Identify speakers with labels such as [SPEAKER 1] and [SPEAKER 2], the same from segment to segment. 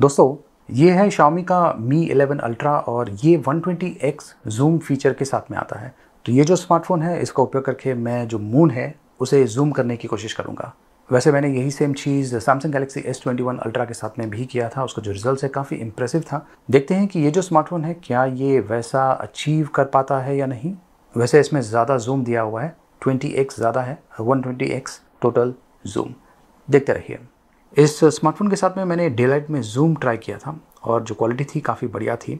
[SPEAKER 1] दोस्तों ये है शामी का मी 11 अल्ट्रा और ये 120x जूम फीचर के साथ में आता है तो ये जो स्मार्टफोन है इसका उपयोग करके मैं जो मून है उसे जूम करने की कोशिश करूँगा वैसे मैंने यही सेम चीज़ Samsung Galaxy S twenty one ultra के साथ में भी किया था उसका जो रिजल्ट है काफ़ी इंप्रेसिव था देखते हैं कि ये जो स्मार्टफोन है क्या ये वैसा अचीव कर पाता है या नहीं वैसे इसमें ज़्यादा जूम दिया हुआ है ट्वेंटी एक्स ज़्यादा है one twenty X total zoom देखते रहिए इस स्मार्टफोन के साथ में मैंने डे में जूम ट्राई किया था और जो क्वालिटी थी काफ़ी बढ़िया थी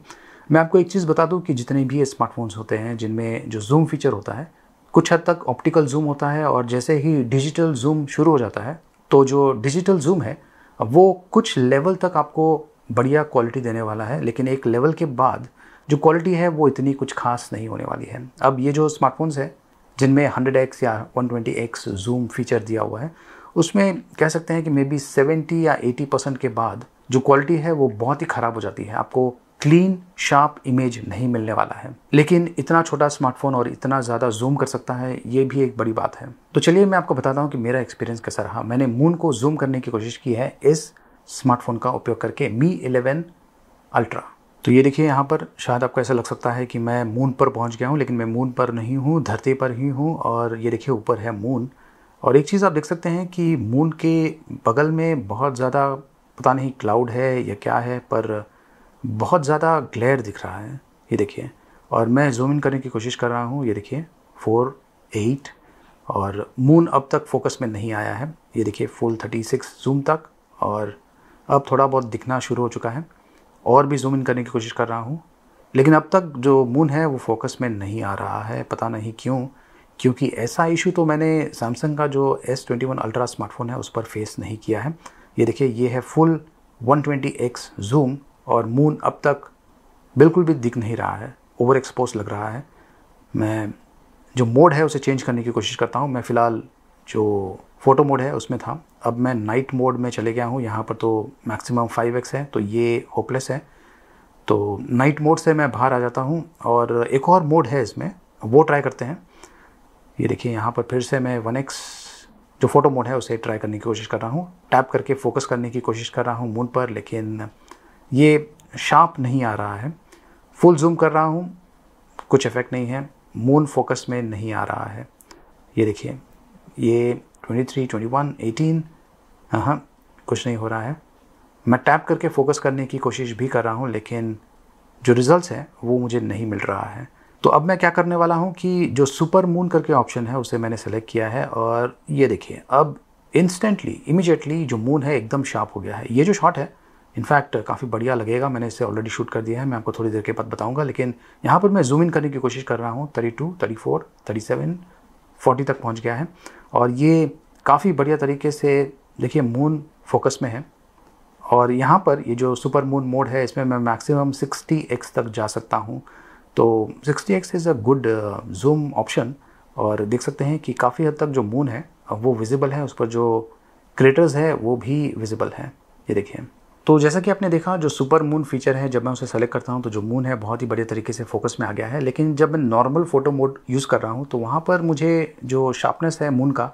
[SPEAKER 1] मैं आपको एक चीज़ बता दूं कि जितने भी स्मार्टफोन्स होते हैं जिनमें जो जूम फीचर होता है कुछ हद तक ऑप्टिकल जूम होता है और जैसे ही डिजिटल जूम शुरू हो जाता है तो जो डिजिटल जूम है वो कुछ लेवल तक आपको बढ़िया क्वालिटी देने वाला है लेकिन एक लेवल के बाद जो क्वालिटी है वो इतनी कुछ खास नहीं होने वाली है अब ये जो स्मार्टफोन्स है जिनमें एक्स या वन एक्स जूम फीचर दिया हुआ है उसमें कह सकते हैं कि मे बी सेवेंटी या एटी परसेंट के बाद जो क्वालिटी है वो बहुत ही ख़राब हो जाती है आपको क्लीन शार्प इमेज नहीं मिलने वाला है लेकिन इतना छोटा स्मार्टफोन और इतना ज़्यादा जूम कर सकता है ये भी एक बड़ी बात है तो चलिए मैं आपको बताता हूँ कि मेरा एक्सपीरियंस कैसा रहा मैंने मून को जूम करने की कोशिश की है इस स्मार्टफोन का उपयोग करके मी इलेवन अल्ट्रा तो ये देखिए यहाँ पर शायद आपको ऐसा लग सकता है कि मैं मून पर पहुँच गया हूँ लेकिन मैं मून पर नहीं हूँ धरती पर ही हूँ और ये देखिए ऊपर है मून और एक चीज़ आप देख सकते हैं कि मून के बगल में बहुत ज़्यादा पता नहीं क्लाउड है या क्या है पर बहुत ज़्यादा ग्लेयर दिख रहा है ये देखिए और मैं जूम इन करने की कोशिश कर रहा हूँ ये देखिए फोर एट और मून अब तक फोकस में नहीं आया है ये देखिए फुल थर्टी सिक्स जूम तक और अब थोड़ा बहुत दिखना शुरू हो चुका है और भी जूम इन करने की कोशिश कर रहा हूँ लेकिन अब तक जो मून है वो फोकस में नहीं आ रहा है पता नहीं क्यों क्योंकि ऐसा इशू तो मैंने सैमसंग का जो S twenty one ultra smartphone है उस पर फेस नहीं किया है ये देखिए ये है फुल 120x जूम और मून अब तक बिल्कुल भी दिख नहीं रहा है ओवर एक्सपोज लग रहा है मैं जो मोड है उसे चेंज करने की कोशिश करता हूँ मैं फ़िलहाल जो फ़ोटो मोड है उसमें था अब मैं नाइट मोड में चले गया हूँ यहाँ पर तो मैक्सिमम 5x है तो ये होपलेस है तो नाइट मोड से मैं बाहर आ जाता हूँ और एक और मोड है इसमें वो ट्राई करते हैं ये देखिए यहाँ पर फिर से मैं वन एक्स जो फोटो मोड है उसे ट्राई करने की कोशिश कर रहा हूँ टैप करके फोकस करने की कोशिश कर रहा हूँ मून पर लेकिन ये शार्प नहीं आ रहा है फुल जूम कर रहा हूँ कुछ इफेक्ट नहीं है मून फोकस में नहीं आ रहा है ये देखिए ये 23, 21, 18 हाँ कुछ नहीं हो रहा है मैं टैप करके फोकस करने की कोशिश भी कर रहा हूँ लेकिन जो रिज़ल्ट हैं वो मुझे नहीं मिल रहा है तो अब मैं क्या करने वाला हूँ कि जो सुपर मून करके ऑप्शन है उसे मैंने सेलेक्ट किया है और ये देखिए अब इंस्टेंटली इमिजिएटली जो मून है एकदम शार्प हो गया है ये जो शॉट है इनफैक्ट काफ़ी बढ़िया लगेगा मैंने इसे ऑलरेडी शूट कर दिया है मैं आपको थोड़ी देर के बाद बताऊंगा लेकिन यहाँ पर मैं जूम इन करने की कोशिश कर रहा हूँ thirty two thirty four thirty seven forty तक पहुँच गया है और ये काफ़ी बढ़िया तरीके से देखिए मून फोकस में है और यहाँ पर ये जो सुपर मून मोड है इसमें मैं मैक्सिमम सिक्सटी एक्स तक जा सकता हूँ तो 60x is a good zoom option और देख सकते हैं कि काफ़ी हद तक जो मून है वो विजिबल है उस पर जो क्रेटर्स है वो भी विजिबल है ये देखिए तो जैसा कि आपने देखा जो सुपर मून फीचर है जब मैं उसे सेलेक्ट करता हूँ तो जो मून है बहुत ही बढ़िया तरीके से फोकस में आ गया है लेकिन जब मैं नॉर्मल फोटो मोड यूज़ कर रहा हूँ तो वहाँ पर मुझे जो शार्पनेस है मून का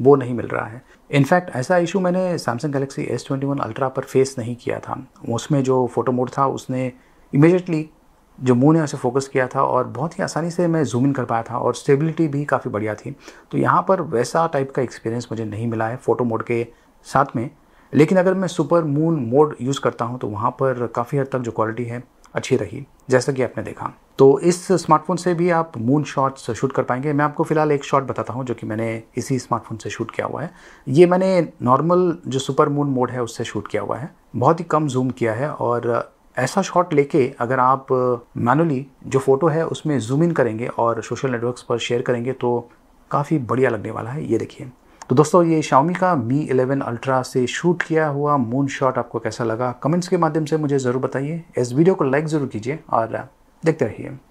[SPEAKER 1] वो नहीं मिल रहा है इनफैक्ट ऐसा इशू मैंने Samsung Galaxy S twenty one ultra पर फेस नहीं किया था उसमें जो फोटो मोड था उसने इमीजिएटली जो मूव ने उसे फोकस किया था और बहुत ही आसानी से मैं जूम इन कर पाया था और स्टेबिलिटी भी काफ़ी बढ़िया थी तो यहाँ पर वैसा टाइप का एक्सपीरियंस मुझे नहीं मिला है फ़ोटो मोड के साथ में लेकिन अगर मैं सुपर मून मोड यूज़ करता हूँ तो वहाँ पर काफ़ी हद तक जो क्वालिटी है अच्छी रही जैसा कि आपने देखा तो इस स्मार्टफोन से भी आप मून शॉट्स शूट कर पाएंगे मैं आपको फ़िलहाल एक शॉट बताता हूँ जो कि मैंने इसी स्मार्टफोन से शूट किया हुआ है ये मैंने नॉर्मल जो सुपर मून मोड है उससे शूट किया हुआ है बहुत ही कम जूम किया है और ऐसा शॉट लेके अगर आप मैनुअली जो फ़ोटो है उसमें जूम इन करेंगे और सोशल नेटवर्क्स पर शेयर करेंगे तो काफ़ी बढ़िया लगने वाला है ये देखिए तो दोस्तों ये शाओमी का मी 11 अल्ट्रा से शूट किया हुआ मून शॉट आपको कैसा लगा कमेंट्स के माध्यम से मुझे ज़रूर बताइए इस वीडियो को लाइक ज़रूर कीजिए और देखते रहिए